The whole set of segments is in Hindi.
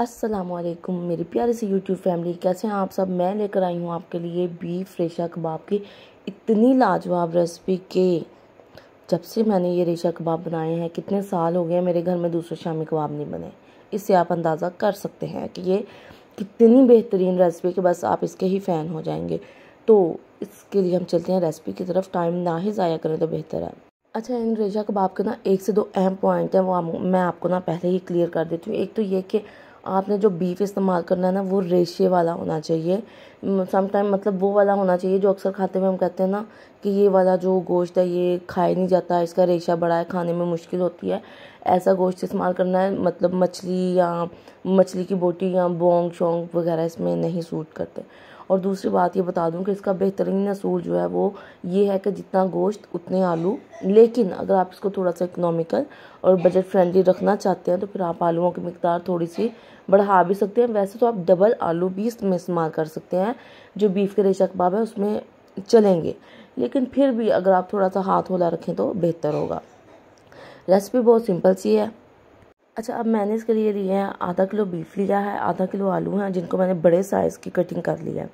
असलम मेरी प्यारी सी यूट्यूब फैमिली कैसे हैं आप सब मैं लेकर आई हूँ आपके लिए बीफ रेशा कबाब की इतनी लाजवाब रेसिपी के जब से मैंने ये रेशा कबाब बनाए हैं कितने साल हो गए मेरे घर में दूसरे शामी कबाब नहीं बने इससे आप अंदाज़ा कर सकते हैं कि ये कितनी बेहतरीन रेसिपी कि बस आप इसके ही फ़ैन हो जाएंगे तो इसके लिए हम चलते हैं रेसिपी की तरफ टाइम ना ही ज़ाया करें तो बेहतर है अच्छा इन रेशा कबाब के ना एक से दो अहम पॉइंट हैं वो मैं आपको ना पहले ही क्लियर कर देती हूँ एक तो ये कि आपने जो बीफ इस्तेमाल करना है ना वो रेशे वाला होना चाहिए समटाइम मतलब वो वाला होना चाहिए जो अक्सर खाते में हम कहते हैं ना कि ये वाला जो गोश्त है ये खाया नहीं जाता इसका रेशा बड़ा है खाने में मुश्किल होती है ऐसा गोश्त इस्तेमाल करना है मतलब मछली या मछली की बोटी या बोंग शोंग वगैरह इसमें नहीं सूट करते और दूसरी बात ये बता दूं कि इसका बेहतरीन असूल जो है वो ये है कि जितना गोश्त उतने आलू लेकिन अगर आप इसको थोड़ा सा इकनॉमिकल और बजट फ्रेंडली रखना चाहते हैं तो फिर आप आलूओं की मकदार थोड़ी सी बढ़ा भी सकते हैं वैसे तो आप डबल आलू भी इसमें इस्तेमाल कर सकते हैं जो बीफ के रेशा कबाब है उसमें चलेंगे लेकिन फिर भी अगर आप थोड़ा सा हाथ होला रखें तो बेहतर होगा रेसिपी बहुत सिंपल सी है अच्छा अब मैंने इसके लिए लिए हैं आधा किलो बीफ लिया है आधा किलो आलू हैं जिनको मैंने बड़े साइज़ की कटिंग कर ली है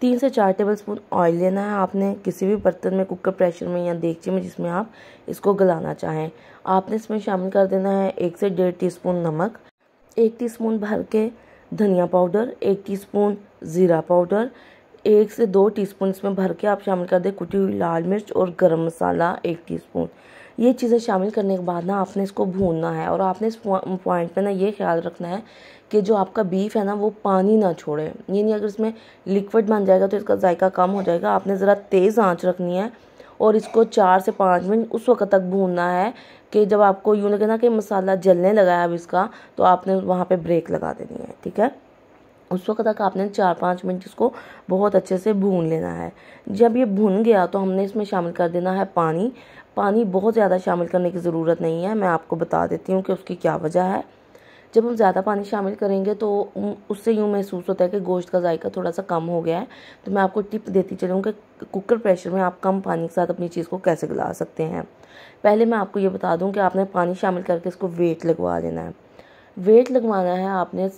तीन से चार टेबल स्पून ऑयल लेना है आपने किसी भी बर्तन में कुकर प्रेशर में या देगची में जिसमें आप इसको गलाना चाहें आपने इसमें शामिल कर देना है एक से डेढ़ टीस्पून नमक एक टीस्पून भर के धनिया पाउडर एक टीस्पून ज़ीरा पाउडर एक से दो टीस्पून इसमें भर के आप शामिल कर दें कुटी हुई लाल मिर्च और गरम मसाला एक टीस्पून ये चीज़ें शामिल करने के बाद ना आपने इसको भूनना है और आपने इस पॉइंट पे ना ये ख्याल रखना है कि जो आपका बीफ है ना वो पानी ना छोड़े ये नहीं अगर इसमें लिक्विड बन जाएगा तो इसका जायका कम हो जाएगा आपने ज़रा तेज़ आँच रखनी है और इसको चार से पाँच मिनट उस वक्त तक भूनना है कि जब आपको यूँ लगे ना कि मसाला जलने लगा है अब इसका तो आपने वहाँ पे ब्रेक लगा देनी है ठीक है उस वक्त तक आपने चार पाँच मिनट इसको बहुत अच्छे से भून लेना है जब ये भून गया तो हमने इसमें शामिल कर देना है पानी पानी बहुत ज़्यादा शामिल करने की ज़रूरत नहीं है मैं आपको बता देती हूँ कि उसकी क्या वजह है जब हम ज़्यादा पानी शामिल करेंगे तो उससे यूँ महसूस होता है कि गोश्त का जायका थोड़ा सा कम हो गया है तो मैं आपको टिप देती चलूँ कि कुकर प्रेशर में आप कम पानी के साथ अपनी चीज़ को कैसे गला सकते हैं पहले मैं आपको ये बता दूँ कि आपने पानी शामिल करके इसको वेट लगवा लेना है वेट लगवाना है आपने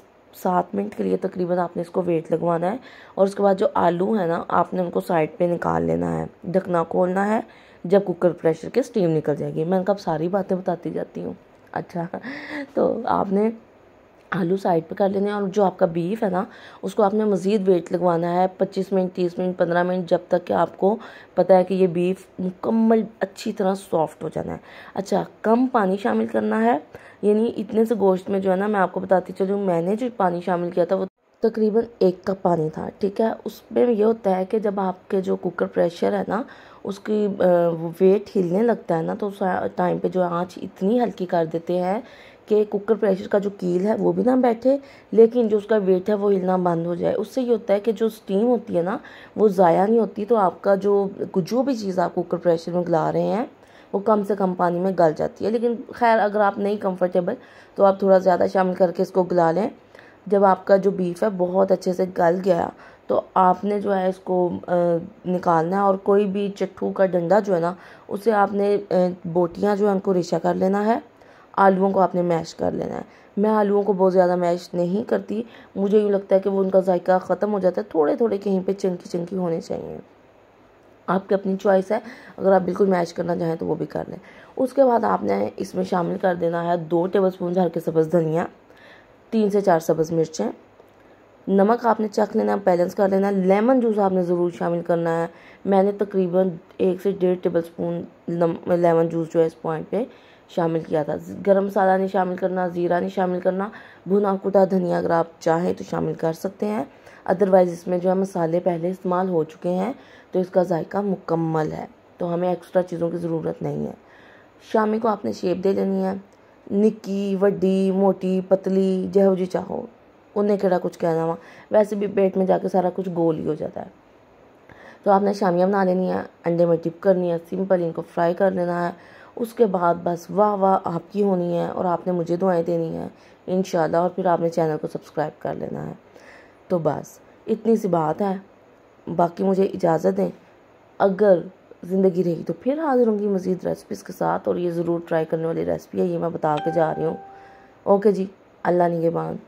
सात मिनट के लिए तकरीबन आपने इसको वेट लगवाना है और उसके बाद जो आलू है ना आपने उनको साइड पे निकाल लेना है ढकना खोलना है जब कुकर प्रेशर के स्टीम निकल जाएगी मैं इनका सारी बातें बताती जाती हूँ अच्छा तो आपने आलू साइड पे कर लेने और जो आपका बीफ है ना उसको आपने मज़ीद वेट लगवाना है 25 मिनट 30 मिनट 15 मिनट जब तक कि आपको पता है कि ये बीफ मुकम्मल अच्छी तरह सॉफ्ट हो जाना है अच्छा कम पानी शामिल करना है यानी इतने से गोश्त में जो है ना मैं आपको बताती चलूँ मैंने जो पानी शामिल किया था वो तकरीबन एक कप पानी था ठीक है उसमें यह होता है कि जब आपके जो कुकर प्रेशर है ना उसकी वेट हिलने लगता है ना तो उस टाइम पे जो आँच इतनी हल्की कर देते हैं कि कुकर प्रेशर का जो कील है वो भी ना बैठे लेकिन जो उसका वेट है वो हिलना बंद हो जाए उससे ये होता है कि जो स्टीम होती है ना वो ज़ाया नहीं होती तो आपका जो जो भी चीज़ आप कुकर प्रेशर में गला रहे हैं वो कम से कम पानी में गल जाती है लेकिन खैर अगर आप नहीं कंफर्टेबल तो आप थोड़ा ज़्यादा शामिल करके इसको गला लें जब आपका जो बीफ है बहुत अच्छे से गल गया तो आपने जो है इसको निकालना है और कोई भी चट्ठू का डंडा जो है ना उसे आपने बोटियाँ जो है उनको रेशा कर लेना है आलूओं को आपने मैश कर लेना है मैं आलूओं को बहुत ज़्यादा मैश नहीं करती मुझे यूँ लगता है कि वो उनका जायका ख़त्म हो जाता है थोड़े थोड़े कहीं पे चंकी चंकी होने चाहिए आपकी अपनी चॉइस है अगर आप बिल्कुल मैश करना चाहें तो वो भी कर लें उसके बाद आपने इसमें शामिल कर देना है दो टेबल स्पून हल्के सब्ज़ धनिया तीन से चार सब्ज़ मिर्चें नमक आपने चख लेना है बैलेंस कर लेना है लेमन जूस आपने ज़रूर शामिल करना है मैंने तकरीबन एक से डेढ़ टेबल स्पून लेमन जूस जो है इस पॉइंट पे शामिल किया था गरम मसाला नहीं शामिल करना ज़ीरा नहीं शामिल करना भुना कुटा धनिया अगर आप चाहें तो शामिल कर सकते हैं अदरवाइज़ इसमें जो है मसाले पहले इस्तेमाल हो चुके हैं तो इसका जायका मुकम्मल है तो हमें एक्स्ट्रा चीज़ों की ज़रूरत नहीं है शामी को आपने शेप दे लेनी है निक्की वड्डी मोटी पतली जो जी चाहो उन्हें कड़ा कुछ कहना वहाँ वैसे भी पेट में जाके सारा कुछ गोल ही हो जाता है तो आपने शामियाँ बना लेनी है अंडे में डिप करनी है सिंपल इनको फ्राई कर लेना है उसके बाद बस वाह वाह आपकी होनी है और आपने मुझे दुआएं देनी है इन और फिर आपने चैनल को सब्सक्राइब कर लेना है तो बस इतनी सी बात है बाकी मुझे इजाज़त दें अगर ज़िंदगी रही तो फिर हाज़िर होंगी मज़ीद रेसिपीज़ के साथ और ये ज़रूर ट्राई करने वाली रेसिपी है ये मैं बता के जा रही हूँ ओके जी अल्लाह निगेबान